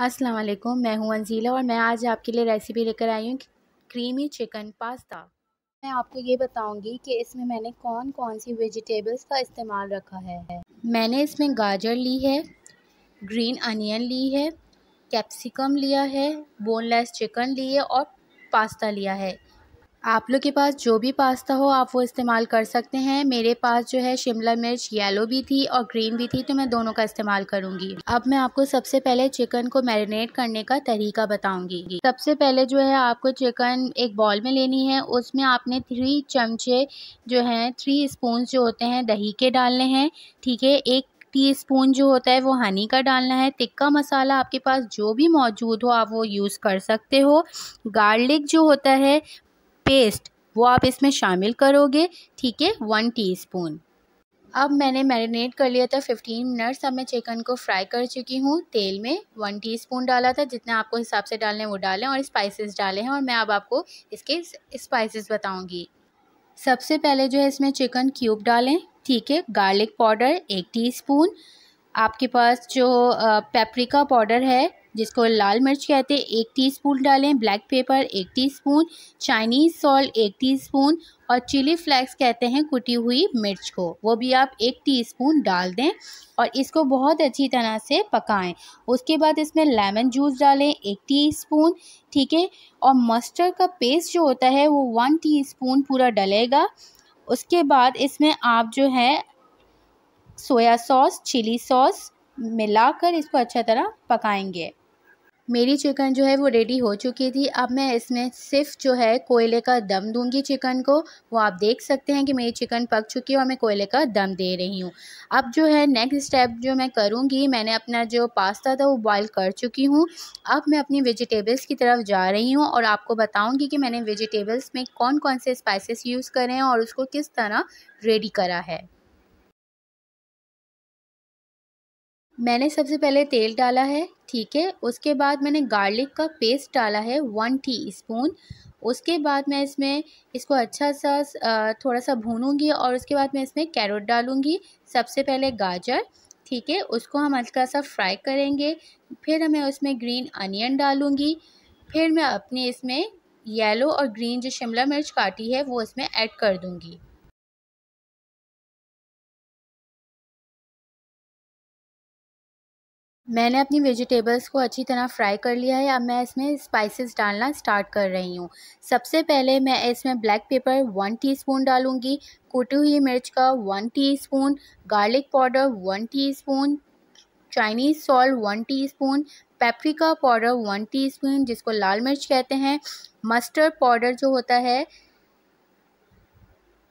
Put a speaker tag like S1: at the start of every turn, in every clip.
S1: अस्सलाम वालेकुम मैं हूं अंजीला और मैं आज आपके लिए रेसिपी लेकर आई हूं क्रीमी चिकन पास्ता मैं आपको ये बताऊंगी कि इसमें मैंने कौन कौन सी वेजिटेबल्स का इस्तेमाल रखा है मैंने इसमें गाजर ली है ग्रीन अनियन ली है कैप्सिकम लिया है बोनलेस चिकन ली है और पास्ता लिया है आप लोग के पास जो भी पास्ता हो आप वो इस्तेमाल कर सकते हैं मेरे पास जो है शिमला मिर्च येलो भी थी और ग्रीन भी थी तो मैं दोनों का इस्तेमाल करूंगी अब मैं आपको सबसे पहले चिकन को मैरिनेट करने का तरीका बताऊंगी सबसे पहले जो है आपको चिकन एक बॉल में लेनी है उसमें आपने थ्री चमचे जो हैं थ्री स्पून जो होते हैं दही के डालने हैं ठीक है एक टी स्पून जो होता है वो हनी का डालना है तिक्का मसाला आपके पास जो भी मौजूद हो आप वो यूज़ कर सकते हो गार्लिक जो होता है पेस्ट वो आप इसमें शामिल करोगे ठीक है वन टीस्पून अब मैंने मैरिनेट कर लिया था फिफ्टीन मिनट्स अब मैं चिकन को फ्राई कर चुकी हूँ तेल में वन टीस्पून डाला था जितना आपको हिसाब से डालने वो डालें और स्पाइसेस डाले हैं और मैं अब आपको इसके स्पाइसेस बताऊँगी सबसे पहले जो है इसमें चिकन क्यूब डालें ठीक है गार्लिक पाउडर एक टी आपके पास जो पेपरिका पाउडर है जिसको लाल मिर्च कहते हैं एक टीस्पून डालें ब्लैक पेपर एक टीस्पून चाइनीज़ सॉल्ट एक टीस्पून और चिली फ्लेक्स कहते हैं कुटी हुई मिर्च को वो भी आप एक टीस्पून डाल दें और इसको बहुत अच्छी तरह से पकाएं उसके बाद इसमें लेमन जूस डालें एक टीस्पून ठीक है और मस्टर्ड का पेस्ट जो होता है वो वन टी पूरा डलेगा उसके बाद इसमें आप जो है सोया सॉस चिली सॉस मिलाकर इसको अच्छा तरह पकाएंगे मेरी चिकन जो है वो रेडी हो चुकी थी अब मैं इसमें सिर्फ जो है कोयले का दम दूंगी चिकन को वो आप देख सकते हैं कि मेरी चिकन पक चुकी है और मैं कोयले का दम दे रही हूँ अब जो है नेक्स्ट स्टेप जो मैं करूँगी मैंने अपना जो पास्ता था वो बॉयल कर चुकी हूँ अब मैं अपनी वेजिटेबल्स की तरफ जा रही हूँ और आपको बताऊँगी कि मैंने वेजिटेबल्स में कौन कौन से स्पाइसिस यूज़ करें और उसको किस तरह रेडी करा है मैंने सबसे पहले तेल डाला है ठीक है उसके बाद मैंने गार्लिक का पेस्ट डाला है वन टी स्पून उसके बाद मैं इसमें इसको अच्छा सा थोड़ा सा भूनूंगी और उसके बाद मैं इसमें कैरेट डालूंगी सबसे पहले गाजर ठीक है उसको हम हल्का सा फ्राई करेंगे फिर मैं उसमें ग्रीन अनियन डालूंगी फिर मैं अपने इसमें येलो और ग्रीन जो शिमला मिर्च काटी है वो इसमें ऐड कर दूँगी मैंने अपनी वेजिटेबल्स को अच्छी तरह फ्राई कर लिया है अब मैं इसमें स्पाइसेस डालना स्टार्ट कर रही हूँ सबसे पहले मैं इसमें ब्लैक पेपर वन टीस्पून डालूँगी कुटी हुई मिर्च का one teaspoon garlic powder one teaspoon Chinese salt one teaspoon paprika powder one teaspoon जिसको लाल मिर्च कहते हैं मस्टर्ड पाउडर जो होता है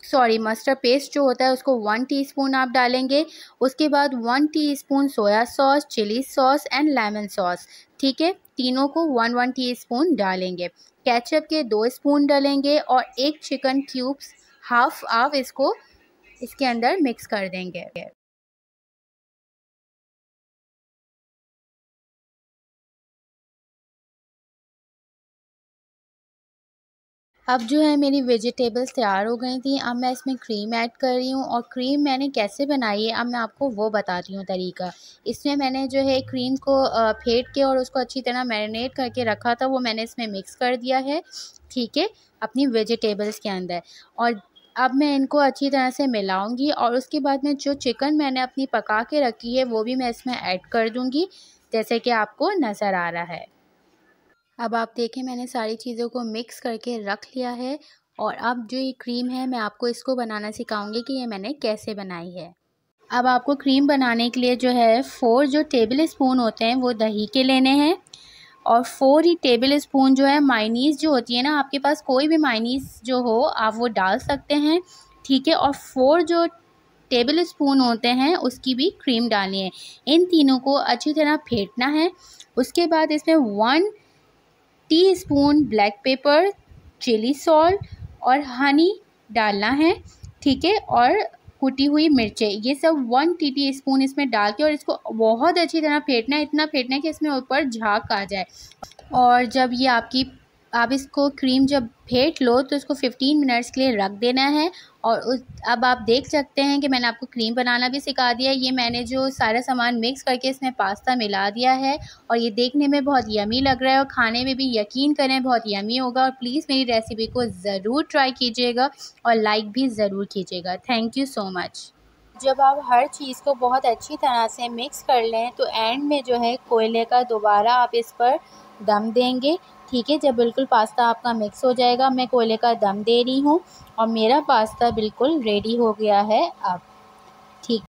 S1: सॉरी मस्टर्ड पेस्ट जो होता है उसको वन टीस्पून आप डालेंगे उसके बाद one teaspoon soya sauce chilli sauce and lemon sauce ठीक है तीनों को वन वन टीस्पून डालेंगे केचप के दो स्पून डालेंगे और एक चिकन क्यूब्स हाफ आप इसको इसके अंदर मिक्स कर देंगे अब जो है मेरी वेजिटेबल्स तैयार हो गई थी अब मैं इसमें क्रीम ऐड कर रही हूँ और क्रीम मैंने कैसे बनाई है अब मैं आपको वो बताती हूँ तरीका इसमें मैंने जो है क्रीम को फेंट के और उसको अच्छी तरह मैरिनेट करके रखा था वो मैंने इसमें मिक्स कर दिया है ठीक है अपनी वेजिटेबल्स के अंदर और अब मैं इनको अच्छी तरह से मिलाऊँगी और उसके बाद में जो चिकन मैंने अपनी पका के रखी है वो भी मैं इसमें ऐड कर दूँगी जैसे कि आपको नज़र आ रहा है अब आप देखें मैंने सारी चीज़ों को मिक्स करके रख लिया है और अब जो ये क्रीम है मैं आपको इसको बनाना सिखाऊंगी कि ये मैंने कैसे बनाई है अब आपको क्रीम बनाने के लिए जो है फ़ोर जो टेबल स्पून होते हैं वो दही के लेने हैं और फोर ही टेबल स्पून जो है माइनीस जो होती है ना आपके पास कोई भी माइनीस जो हो आप वो डाल सकते हैं ठीक है और फोर जो टेबल स्पून होते हैं उसकी भी क्रीम डालनी है इन तीनों को अच्छी तरह फेंटना है उसके बाद इसमें one teaspoon black pepper chilli salt और हनी डालना है ठीक है और कुटी हुई मिर्चें ये सब वन टी टी स्पून इसमें डाल के और इसको बहुत अच्छी तरह फेंटना है इतना फेंटना है कि इसमें ऊपर झाग आ जाए और जब ये आपकी आप इसको क्रीम जब फेंट लो तो इसको 15 मिनट्स के लिए रख देना है और उस अब आप देख सकते हैं कि मैंने आपको क्रीम बनाना भी सिखा दिया ये मैंने जो सारा सामान मिक्स करके इसमें पास्ता मिला दिया है और ये देखने में बहुत यमी लग रहा है और खाने में भी यकीन करें बहुत यमी होगा और प्लीज़ मेरी रेसिपी को ज़रूर ट्राई कीजिएगा और लाइक भी ज़रूर कीजिएगा थैंक यू सो मच जब आप हर चीज़ को बहुत अच्छी तरह से मिक्स कर लें तो एंड में जो है कोयले का दोबारा आप इस पर दम देंगे ठीक है जब बिल्कुल पास्ता आपका मिक्स हो जाएगा मैं कोयले का दम दे रही हूँ और मेरा पास्ता बिल्कुल रेडी हो गया है अब ठीक